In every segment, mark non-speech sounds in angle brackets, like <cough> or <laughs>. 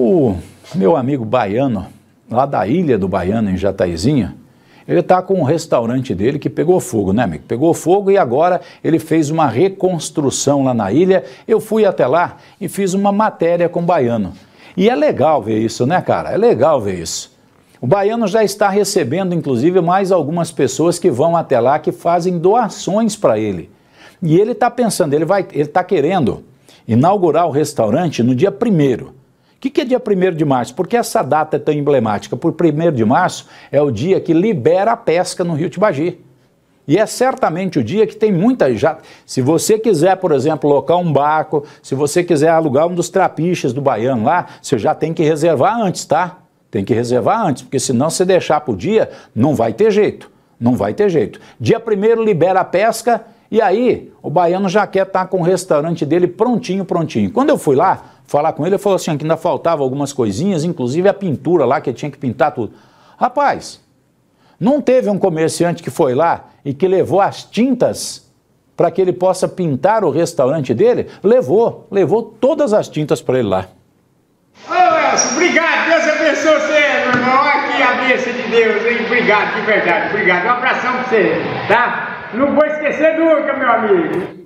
O meu amigo baiano, lá da ilha do Baiano, em Jataizinha, ele está com um restaurante dele que pegou fogo, né, amigo? Pegou fogo e agora ele fez uma reconstrução lá na ilha. Eu fui até lá e fiz uma matéria com o baiano. E é legal ver isso, né, cara? É legal ver isso. O baiano já está recebendo, inclusive, mais algumas pessoas que vão até lá que fazem doações para ele. E ele está pensando, ele vai, ele está querendo inaugurar o restaurante no dia primeiro. O que, que é dia 1 de março? Por que essa data é tão emblemática? Por 1 de março é o dia que libera a pesca no Rio Tibagi. E é certamente o dia que tem muita já. Se você quiser, por exemplo, locar um barco, se você quiser alugar um dos trapiches do baiano lá, você já tem que reservar antes, tá? Tem que reservar antes, porque senão se deixar para o dia, não vai ter jeito. Não vai ter jeito. Dia 1 libera a pesca e aí o baiano já quer estar tá com o restaurante dele prontinho, prontinho. Quando eu fui lá, falar com ele, ele falou assim, que ainda faltava algumas coisinhas, inclusive a pintura lá, que tinha que pintar tudo. Rapaz, não teve um comerciante que foi lá e que levou as tintas para que ele possa pintar o restaurante dele? Levou, levou todas as tintas para ele lá. Ô Elcio, obrigado, Deus abençoe você, meu irmão. Aqui a bênção de Deus, hein? Obrigado, de verdade, obrigado. Um abração para você, tá? Não vou esquecer nunca, meu amigo.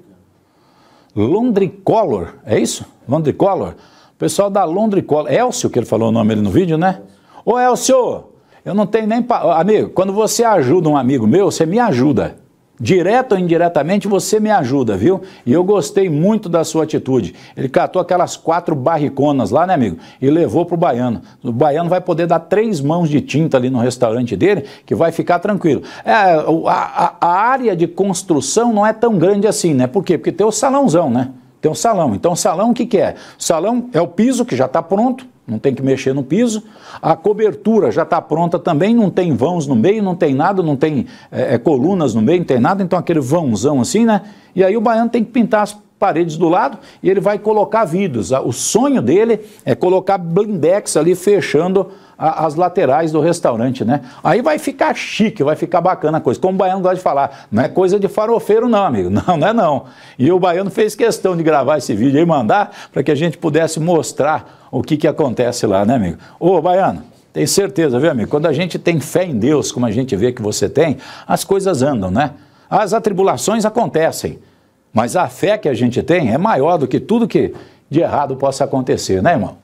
Londricolor, é isso? Londricolor? O pessoal da Londricolor, Elcio que ele falou o nome ali no vídeo, né? Ô Elcio, eu não tenho nem... Pa... Amigo, quando você ajuda um amigo meu, você me ajuda. Direto ou indiretamente, você me ajuda, viu? E eu gostei muito da sua atitude. Ele catou aquelas quatro barriconas lá, né, amigo? E levou pro baiano. O baiano vai poder dar três mãos de tinta ali no restaurante dele, que vai ficar tranquilo. É, a, a, a área de construção não é tão grande assim, né? Por quê? Porque tem o salãozão, né? Tem o salão. Então, o salão o que, que é? O salão é o piso que já está pronto, não tem que mexer no piso. A cobertura já está pronta também, não tem vãos no meio, não tem nada, não tem é, é, colunas no meio, não tem nada, então aquele vãozão assim, né? E aí o baiano tem que pintar as paredes do lado e ele vai colocar vidros. O sonho dele é colocar blindex ali fechando a, as laterais do restaurante, né? Aí vai ficar chique, vai ficar bacana a coisa. Como o baiano gosta de falar, não é coisa de farofeiro não, amigo. <laughs> Não, não é não. E o baiano fez questão de gravar esse vídeo e mandar para que a gente pudesse mostrar o que, que acontece lá, né, amigo? Ô, baiano, tem certeza, viu, amigo? Quando a gente tem fé em Deus, como a gente vê que você tem, as coisas andam, né? As atribulações acontecem mas a fé que a gente tem é maior do que tudo que de errado possa acontecer, né, irmão?